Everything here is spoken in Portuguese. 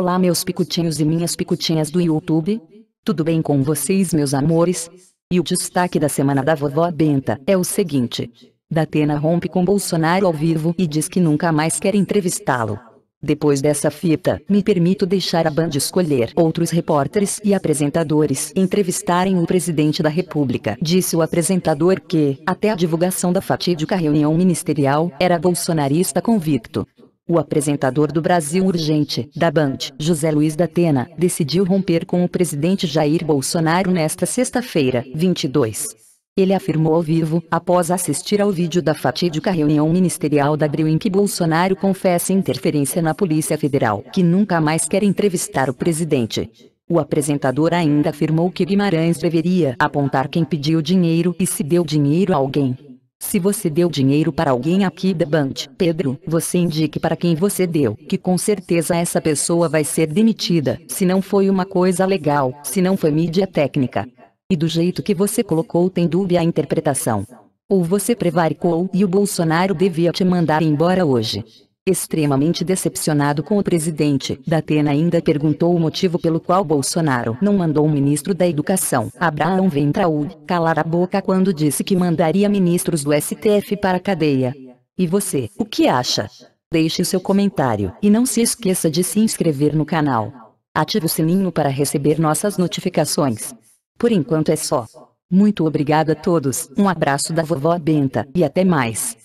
Olá meus picutinhos e minhas picutinhas do YouTube. Tudo bem com vocês meus amores? E o destaque da semana da vovó Benta é o seguinte. Datena rompe com Bolsonaro ao vivo e diz que nunca mais quer entrevistá-lo. Depois dessa fita, me permito deixar a banda escolher outros repórteres e apresentadores entrevistarem o presidente da República. Disse o apresentador que, até a divulgação da fatídica reunião ministerial, era bolsonarista convicto. O apresentador do Brasil Urgente, da Band, José Luiz da Atena, decidiu romper com o presidente Jair Bolsonaro nesta sexta-feira, 22. Ele afirmou ao vivo, após assistir ao vídeo da fatídica reunião ministerial da Abril em que Bolsonaro confessa interferência na Polícia Federal, que nunca mais quer entrevistar o presidente. O apresentador ainda afirmou que Guimarães deveria apontar quem pediu dinheiro e se deu dinheiro a alguém, se você deu dinheiro para alguém aqui da Band, Pedro, você indique para quem você deu, que com certeza essa pessoa vai ser demitida, se não foi uma coisa legal, se não foi mídia técnica. E do jeito que você colocou tem dúvida a interpretação. Ou você prevaricou e o Bolsonaro devia te mandar embora hoje. Extremamente decepcionado com o presidente, Datena ainda perguntou o motivo pelo qual Bolsonaro não mandou o ministro da Educação, Abraão Ventraul, calar a boca quando disse que mandaria ministros do STF para a cadeia. E você, o que acha? Deixe seu comentário e não se esqueça de se inscrever no canal. Ative o sininho para receber nossas notificações. Por enquanto é só. Muito obrigado a todos, um abraço da vovó Benta e até mais.